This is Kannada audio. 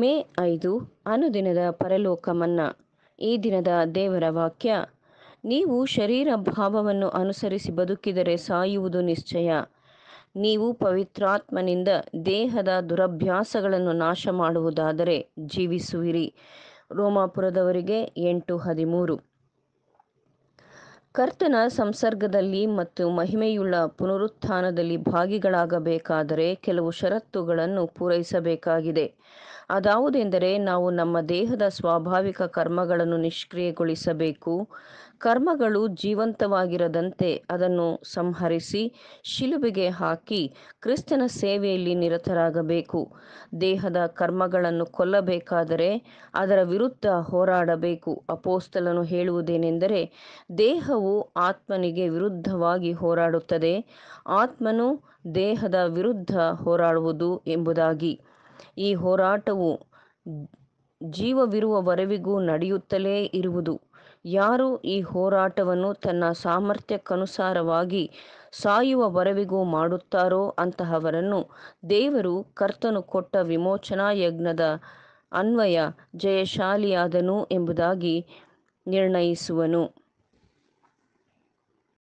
ಮೇ ಐದು ಅನುದಿನದ ಪರಲೋಕ ಮನ್ನಾ ಈ ದಿನದ ದೇವರ ವಾಕ್ಯ ನೀವು ಶರೀರ ಭಾವವನ್ನು ಅನುಸರಿಸಿ ಬದುಕಿದರೆ ಸಾಯುವುದು ನಿಶ್ಚಯ ನೀವು ಪವಿತ್ರಾತ್ಮನಿಂದ ದೇಹದ ದುರಭ್ಯಾಸಗಳನ್ನು ನಾಶ ಮಾಡುವುದಾದರೆ ಜೀವಿಸುವಿರಿ ರೋಮಾಪುರದವರಿಗೆ ಎಂಟು ಹದಿಮೂರು ಕರ್ತನ ಸಂಸರ್ಗದಲ್ಲಿ ಮತ್ತು ಮಹಿಮೆಯುಳ್ಳ ಪುನರುತ್ಥಾನದಲ್ಲಿ ಭಾಗಿಗಳಾಗಬೇಕಾದರೆ ಕೆಲವು ಷರತ್ತುಗಳನ್ನು ಪೂರೈಸಬೇಕಾಗಿದೆ ಅದಾವುದೆಂದರೆ ನಾವು ನಮ್ಮ ದೇಹದ ಸ್ವಾಭಾವಿಕ ಕರ್ಮಗಳನ್ನು ನಿಷ್ಕ್ರಿಯಗೊಳಿಸಬೇಕು ಕರ್ಮಗಳು ಜೀವಂತವಾಗಿರದಂತೆ ಅದನ್ನು ಸಂಹರಿಸಿ ಶಿಲುಬೆಗೆ ಹಾಕಿ ಕ್ರಿಸ್ತನ ಸೇವೆಯಲ್ಲಿ ನಿರತರಾಗಬೇಕು ದೇಹದ ಕರ್ಮಗಳನ್ನು ಕೊಲ್ಲಬೇಕಾದರೆ ಅದರ ವಿರುದ್ಧ ಹೋರಾಡಬೇಕು ಅಪೋಸ್ತಲನು ಹೇಳುವುದೇನೆಂದರೆ ದೇಹವು ಆತ್ಮನಿಗೆ ವಿರುದ್ಧವಾಗಿ ಹೋರಾಡುತ್ತದೆ ಆತ್ಮನು ದೇಹದ ವಿರುದ್ಧ ಹೋರಾಡುವುದು ಎಂಬುದಾಗಿ ಈ ಹೋರಾಟವು ಜೀವವಿರುವವರೆವಿಗೂ ನಡೆಯುತ್ತಲೇ ಇರುವುದು ಯಾರು ಈ ಹೋರಾಟವನ್ನು ತನ್ನ ಸಾಮರ್ಥ್ಯಕ್ಕನುಸಾರವಾಗಿ ಸಾಯುವ ವರವಿಗೂ ಮಾಡುತ್ತಾರೋ ಅಂತಹವರನ್ನು ದೇವರು ಕರ್ತನು ಕೊಟ್ಟ ವಿಮೋಚನಾ ಯಜ್ಞದ ಅನ್ವಯ ಜಯಶಾಲಿಯಾದನು ಎಂಬುದಾಗಿ ನಿರ್ಣಯಿಸುವನು